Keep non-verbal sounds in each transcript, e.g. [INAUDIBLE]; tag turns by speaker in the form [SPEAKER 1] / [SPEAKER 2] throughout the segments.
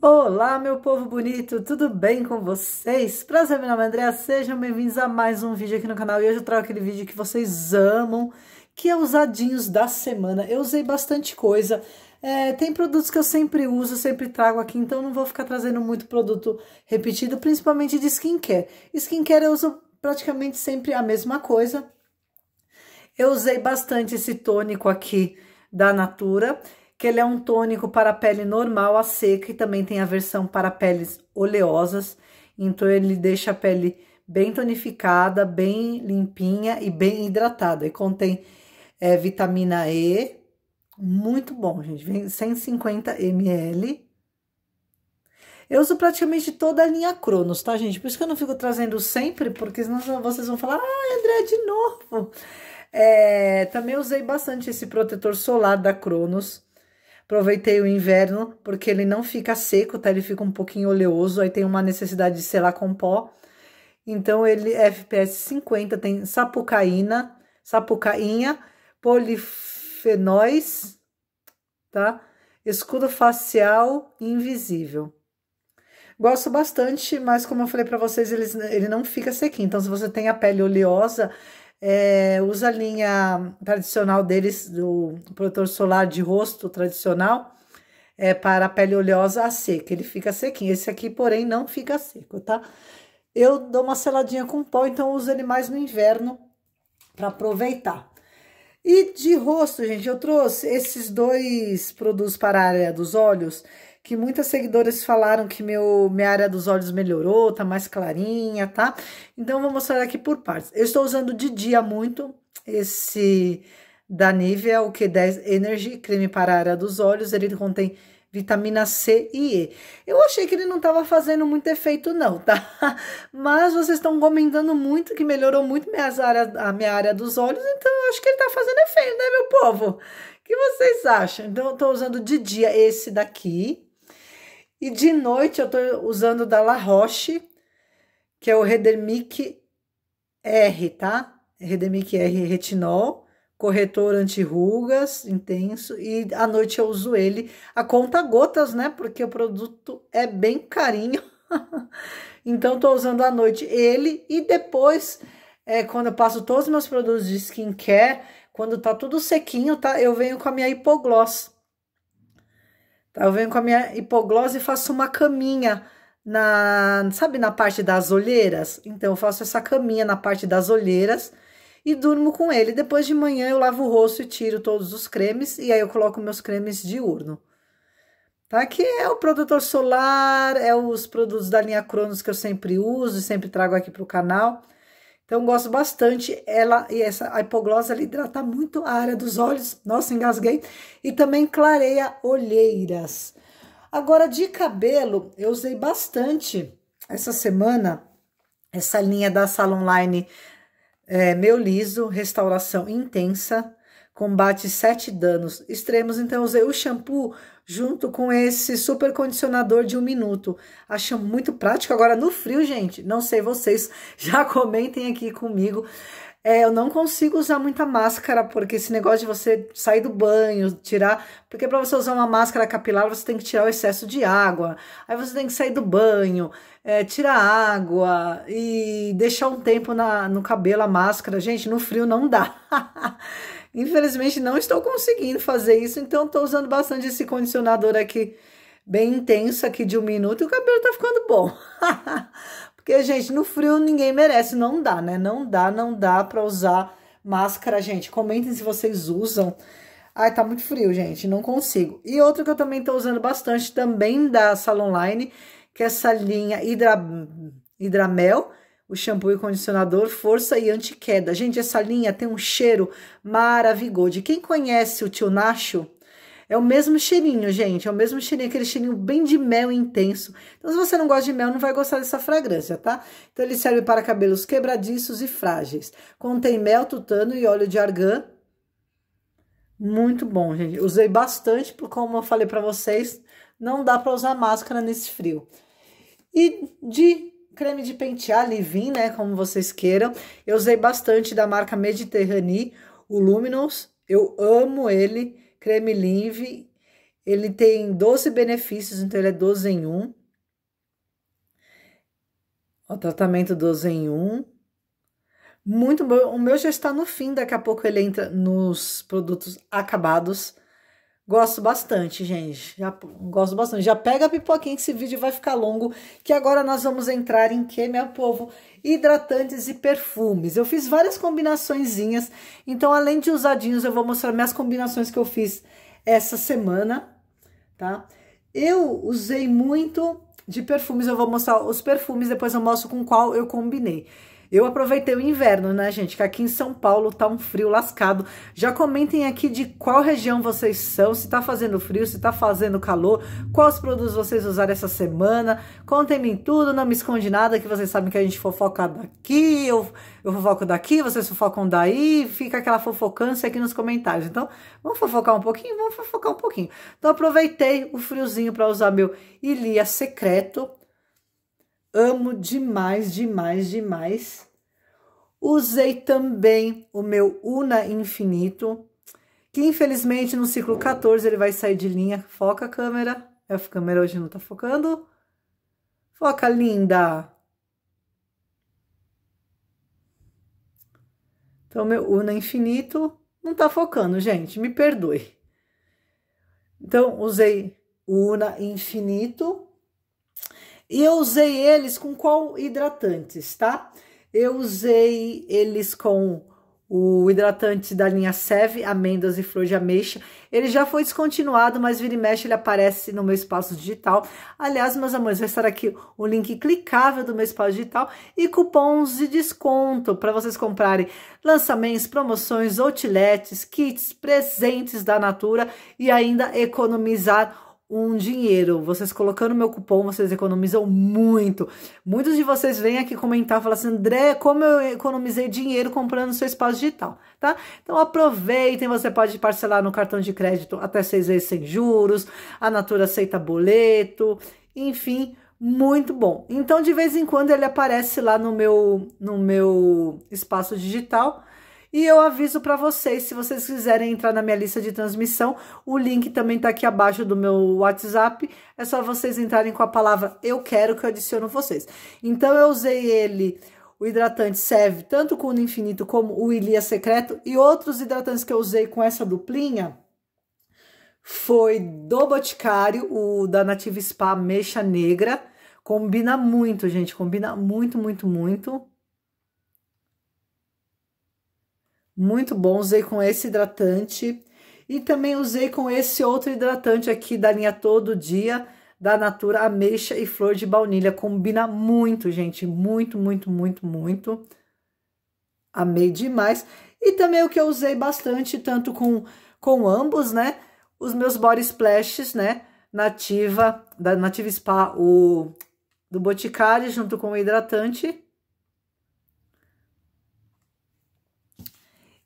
[SPEAKER 1] Olá, meu povo bonito, tudo bem com vocês? Prazer, meu nome é Andréa, sejam bem-vindos a mais um vídeo aqui no canal. E hoje eu trago aquele vídeo que vocês amam, que é os adinhos da semana. Eu usei bastante coisa, é, tem produtos que eu sempre uso, sempre trago aqui, então não vou ficar trazendo muito produto repetido, principalmente de skincare. Skincare eu uso praticamente sempre a mesma coisa. Eu usei bastante esse tônico aqui da Natura que ele é um tônico para pele normal, a seca, e também tem a versão para peles oleosas. Então, ele deixa a pele bem tonificada, bem limpinha e bem hidratada. E contém é, vitamina E, muito bom, gente. Vem 150 ml. Eu uso praticamente toda a linha Cronos, tá, gente? Por isso que eu não fico trazendo sempre, porque senão vocês vão falar, ah, André, de novo. É, também usei bastante esse protetor solar da Cronos. Aproveitei o inverno porque ele não fica seco, tá? Ele fica um pouquinho oleoso, aí tem uma necessidade de selar com pó. Então ele é FPS 50, tem sapucaína, sapucainha, polifenóis, tá? Escudo facial invisível. Gosto bastante, mas como eu falei para vocês, ele, ele não fica sequinho. Então, se você tem a pele oleosa, é, usa a linha tradicional deles, do protetor solar de rosto tradicional, é, para a pele oleosa a seca. Ele fica sequinho. Esse aqui, porém, não fica seco, tá? Eu dou uma seladinha com pó, então uso ele mais no inverno para aproveitar. E de rosto, gente, eu trouxe esses dois produtos para a área dos olhos que muitas seguidoras falaram que meu, minha área dos olhos melhorou, tá mais clarinha, tá? Então, vou mostrar aqui por partes. Eu estou usando de dia muito esse da Nivea, o Q10 Energy, creme para a área dos olhos. Ele contém vitamina C e E. Eu achei que ele não estava fazendo muito efeito não, tá? [LAUGHS] Mas vocês estão comentando muito que melhorou muito minhas área a minha área dos olhos, então eu acho que ele está fazendo efeito, né, meu povo? O que vocês acham? Então eu estou usando de dia esse daqui, e de noite eu tô usando da La Roche, que é o Redermic R, tá? Redermic R Retinol, corretor anti-rugas intenso. E à noite eu uso ele a conta gotas, né? Porque o produto é bem carinho. [LAUGHS] então tô usando à noite ele e depois... É, quando eu passo todos os meus produtos de skincare, quando tá tudo sequinho, tá? Eu venho com a minha hipogloss. Eu venho com a minha hipoglose e faço uma caminha na, sabe, na parte das olheiras? Então eu faço essa caminha na parte das olheiras e durmo com ele. Depois de manhã eu lavo o rosto e tiro todos os cremes e aí eu coloco meus cremes diurno. Tá? Que é o protetor solar, é os produtos da linha Cronos que eu sempre uso e sempre trago aqui para o canal. Então, gosto bastante. Ela e essa a hipoglose ela hidrata muito a área dos olhos. Nossa, engasguei. E também clareia olheiras. Agora, de cabelo, eu usei bastante essa semana essa linha da Sala Online é, Meu Liso, Restauração Intensa combate sete danos extremos. Então, usei o shampoo junto com esse super condicionador de um minuto. Acho muito prático. Agora, no frio, gente, não sei vocês, [LAUGHS] já comentem aqui comigo. É, eu não consigo usar muita máscara, porque esse negócio de você sair do banho, tirar. Porque para você usar uma máscara capilar, você tem que tirar o excesso de água. Aí você tem que sair do banho, é, tirar água e deixar um tempo na, no cabelo a máscara. Gente, no frio não dá. [LAUGHS] Infelizmente não estou conseguindo fazer isso, então estou usando bastante esse condicionador aqui, bem intenso aqui de um minuto, e o cabelo está ficando bom. [LAUGHS] Porque, gente, no frio ninguém merece, não dá, né? Não dá, não dá para usar máscara, gente. Comentem se vocês usam. Ai, tá muito frio, gente, não consigo. E outro que eu também tô usando bastante, também da Salonline, que é essa linha Hidra... Hidramel, o shampoo e condicionador força e anti-queda. Gente, essa linha tem um cheiro maravilhoso. De quem conhece o tio Nacho, é o mesmo cheirinho, gente. É o mesmo cheirinho, aquele cheirinho bem de mel intenso. Então, se você não gosta de mel, não vai gostar dessa fragrância, tá? Então, ele serve para cabelos quebradiços e frágeis. Contém mel, tutano e óleo de argan. Muito bom, gente. Usei bastante, porque como eu falei para vocês, não dá para usar máscara nesse frio. E de creme de pentear, leave né, como vocês queiram. Eu usei bastante da marca Mediterrani, o Luminous, eu amo ele, creme live ele tem 12 benefícios, então ele é 12 em 1. O tratamento 12 em 1. Muito bom. O meu já está no fim, daqui a pouco ele entra nos produtos acabados. Gosto bastante, gente. Já, gosto bastante. Já pega a pipoquinha que esse vídeo vai ficar longo, que agora nós vamos entrar em que, meu povo? Hidratantes e perfumes. Eu fiz várias combinaçõezinhas, então além de usadinhos, eu vou mostrar minhas combinações que eu fiz essa semana, tá? Eu usei muito de perfumes, eu vou mostrar os perfumes, depois eu mostro com qual eu combinei. Eu aproveitei o inverno, né, gente? Que aqui em São Paulo tá um frio lascado. Já comentem aqui de qual região vocês são, se tá fazendo frio, se tá fazendo calor, quais produtos vocês usaram essa semana. Contem-me tudo, não me esconde nada, que vocês sabem que a gente fofoca daqui, eu, eu fofoco daqui, vocês fofocam daí, fica aquela fofocância aqui nos comentários. Então, vamos fofocar um pouquinho? Vamos fofocar um pouquinho. Então, aproveitei o friozinho para usar meu Ilia Secreto amo demais, demais, demais. Usei também o meu Una Infinito, que infelizmente no ciclo 14 ele vai sair de linha. Foca a câmera. É, a câmera hoje não tá focando. Foca, linda! Então, meu Una Infinito não tá focando, gente. Me perdoe. Então, usei Una Infinito e eu usei eles com qual hidratantes, tá? Eu usei eles com o hidratante da linha Seve, amêndoas e flor de ameixa. Ele já foi descontinuado, mas vira e mexe ele aparece no meu espaço digital. Aliás, meus amores, vai estar aqui o link clicável do meu espaço digital e cupons de desconto para vocês comprarem lançamentos, promoções, outletes, kits, presentes da Natura e ainda economizar um dinheiro. Vocês colocando meu cupom, vocês economizam muito. Muitos de vocês vêm aqui comentar, falar assim, André, como eu economizei dinheiro comprando seu espaço digital, tá? Então aproveitem, você pode parcelar no cartão de crédito até seis vezes sem juros, a Natura aceita boleto, enfim, muito bom. Então de vez em quando ele aparece lá no meu, no meu espaço digital, e eu aviso para vocês, se vocês quiserem entrar na minha lista de transmissão, o link também está aqui abaixo do meu WhatsApp. É só vocês entrarem com a palavra eu quero que eu adiciono vocês. Então eu usei ele, o hidratante serve tanto com o Infinito como o Ilia Secreto e outros hidratantes que eu usei com essa duplinha foi do Boticário, o da Native Spa Mecha Negra. Combina muito, gente, combina muito, muito, muito. Muito bom, usei com esse hidratante e também usei com esse outro hidratante aqui da linha Todo Dia da Natura Ameixa e Flor de Baunilha. Combina muito, gente, muito, muito, muito, muito. Amei demais. E também o que eu usei bastante, tanto com, com ambos, né? Os meus body splashes, né? Nativa, da Nativa Spa, o do Boticário, junto com o hidratante.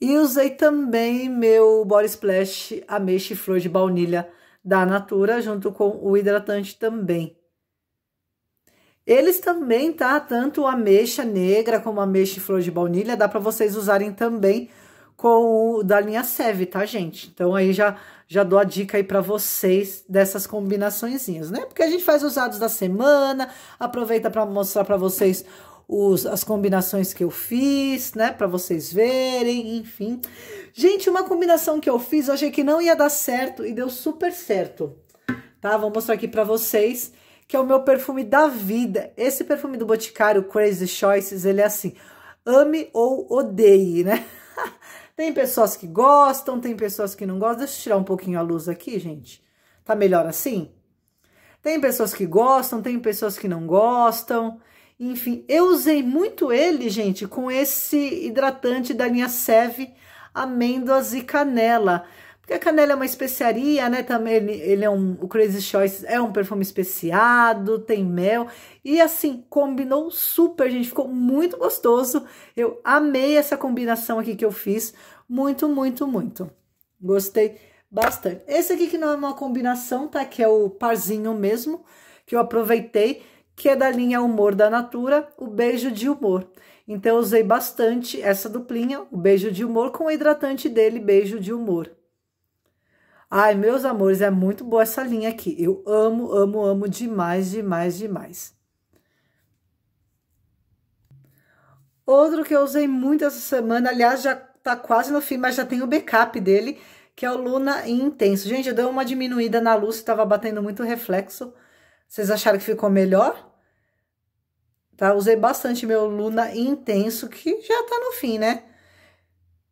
[SPEAKER 1] E usei também meu Body Splash Ameixa e Flor de Baunilha da Natura, junto com o hidratante também. Eles também, tá? Tanto a ameixa negra como a ameixa e flor de baunilha, dá para vocês usarem também com o da linha Seve, tá, gente? Então aí já já dou a dica aí para vocês dessas combinaçõezinhas, né? Porque a gente faz usados da semana, aproveita para mostrar para vocês os, as combinações que eu fiz, né, para vocês verem, enfim. Gente, uma combinação que eu fiz, eu achei que não ia dar certo e deu super certo, tá? Vou mostrar aqui para vocês, que é o meu perfume da vida. Esse perfume do Boticário, Crazy Choices, ele é assim, ame ou odeie, né? [LAUGHS] tem pessoas que gostam, tem pessoas que não gostam. Deixa eu tirar um pouquinho a luz aqui, gente. Tá melhor assim? Tem pessoas que gostam, tem pessoas que não gostam. Enfim, eu usei muito ele, gente, com esse hidratante da linha Seve, amêndoas e canela. Porque a canela é uma especiaria, né? Também ele, ele, é um. O Crazy Choice é um perfume especiado, tem mel. E assim, combinou super, gente. Ficou muito gostoso. Eu amei essa combinação aqui que eu fiz. Muito, muito, muito. Gostei bastante. Esse aqui que não é uma combinação, tá? Que é o parzinho mesmo, que eu aproveitei que é da linha Humor da Natura, o Beijo de Humor. Então eu usei bastante essa duplinha, o Beijo de Humor, com o hidratante dele, Beijo de Humor. Ai, meus amores, é muito boa essa linha aqui. Eu amo, amo, amo demais, demais, demais. Outro que eu usei muito essa semana, aliás, já tá quase no fim, mas já tem o backup dele, que é o Luna Intenso. Gente, eu dei uma diminuída na luz, estava batendo muito reflexo. Vocês acharam que ficou melhor? Tá? Usei bastante meu Luna Intenso, que já tá no fim, né?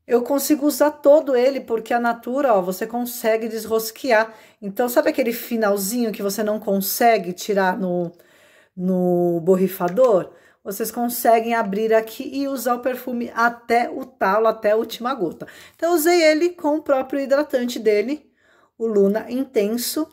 [SPEAKER 1] Eu consigo usar todo ele, porque a Natura, ó, você consegue desrosquear. Então, sabe aquele finalzinho que você não consegue tirar no, no borrifador? Vocês conseguem abrir aqui e usar o perfume até o talo, até a última gota. Então, usei ele com o próprio hidratante dele, o Luna Intenso,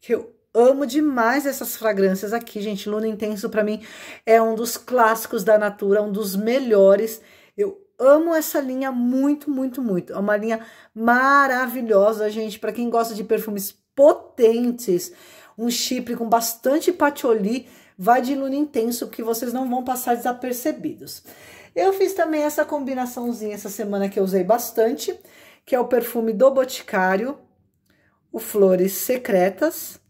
[SPEAKER 1] que eu amo demais essas fragrâncias aqui, gente. Luna Intenso para mim é um dos clássicos da Natura, um dos melhores. Eu amo essa linha muito, muito, muito. É uma linha maravilhosa, gente, para quem gosta de perfumes potentes, um chipre com bastante patchouli, vai de Luna Intenso que vocês não vão passar desapercebidos. Eu fiz também essa combinaçãozinha essa semana que eu usei bastante, que é o perfume do Boticário, o Flores Secretas,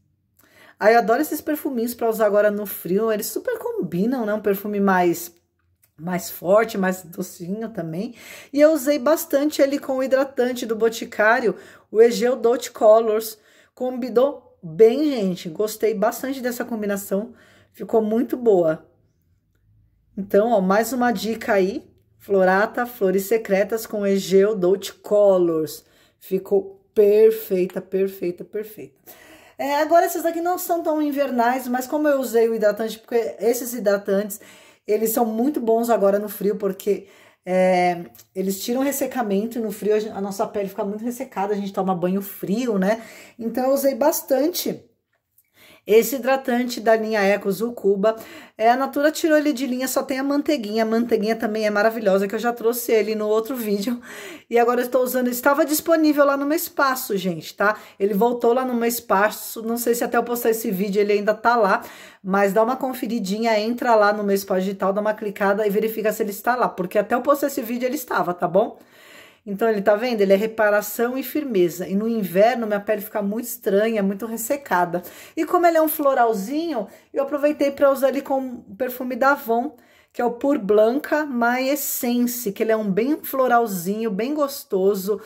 [SPEAKER 1] Aí eu adoro esses perfuminhos para usar agora no frio, eles super combinam, né? Um perfume mais mais forte, mais docinho também. E eu usei bastante ele com o hidratante do Boticário, o Egeo Dot Colors. Combinou bem, gente. Gostei bastante dessa combinação. Ficou muito boa. Então, ó, mais uma dica aí. Florata Flores Secretas com Egeo Dot Colors. Ficou perfeita, perfeita, perfeita. É, agora esses daqui não são tão invernais, mas como eu usei o hidratante, porque esses hidratantes, eles são muito bons agora no frio, porque é, eles tiram ressecamento no frio, a nossa pele fica muito ressecada, a gente toma banho frio, né? Então eu usei bastante esse hidratante da linha Eco Cuba, é, a Natura tirou ele de linha, só tem a manteiguinha. A manteiguinha também é maravilhosa, que eu já trouxe ele no outro vídeo. E agora eu estou usando, estava disponível lá no meu espaço, gente, tá? Ele voltou lá no meu espaço, não sei se até eu postar esse vídeo ele ainda tá lá, mas dá uma conferidinha, entra lá no meu espaço digital, dá uma clicada e verifica se ele está lá, porque até eu postar esse vídeo ele estava, tá bom? Então ele tá vendo? Ele é reparação e firmeza. E no inverno minha pele fica muito estranha, muito ressecada. E como ele é um floralzinho, eu aproveitei para usar ele com perfume da Avon, que é o Pur Blanca My Essence, que ele é um bem floralzinho, bem gostoso,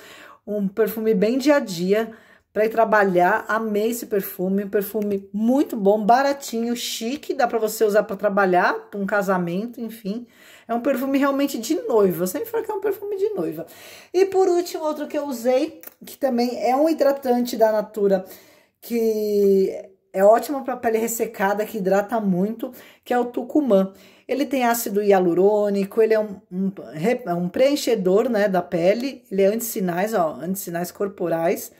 [SPEAKER 1] um perfume bem dia a dia para ir trabalhar. Amei esse perfume, um perfume muito bom, baratinho, chique, dá para você usar para trabalhar, para um casamento, enfim. É um perfume realmente de noiva. Eu sempre falo que é um perfume de noiva. E por último, outro que eu usei, que também é um hidratante da Natura, que é ótimo para pele ressecada, que hidrata muito, que é o Tucumã. Ele tem ácido hialurônico, ele é um, um, é um preenchedor né, da pele, ele é anti-sinais, ó, anti-sinais corporais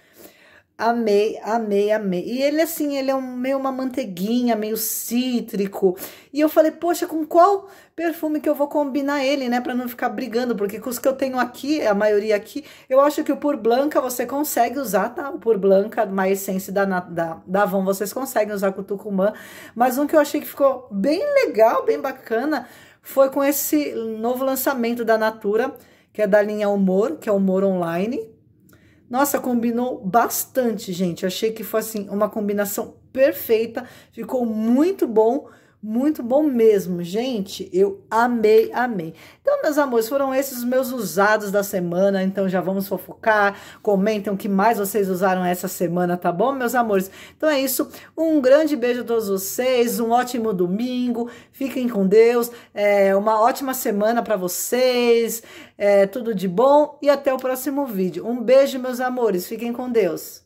[SPEAKER 1] Amei, amei, amei. E ele, assim, ele é um, meio uma manteiguinha, meio cítrico. E eu falei, poxa, com qual perfume que eu vou combinar ele, né? Pra não ficar brigando, porque com os que eu tenho aqui, a maioria aqui, eu acho que o Pur Blanca você consegue usar, tá? O Pur Blanca, uma essência da, da, da Avon, vocês conseguem usar com o Tucumã. Mas um que eu achei que ficou bem legal, bem bacana, foi com esse novo lançamento da Natura, que é da linha Humor, que é o Humor Online, nossa, combinou bastante, gente. achei que foi assim uma combinação perfeita, ficou muito bom. Muito bom mesmo, gente. Eu amei, amei. Então, meus amores, foram esses os meus usados da semana. Então, já vamos fofocar. Comentem o que mais vocês usaram essa semana, tá bom, meus amores? Então é isso. Um grande beijo a todos vocês. Um ótimo domingo. Fiquem com Deus. É, uma ótima semana para vocês. É, tudo de bom e até o próximo vídeo. Um beijo, meus amores. Fiquem com Deus.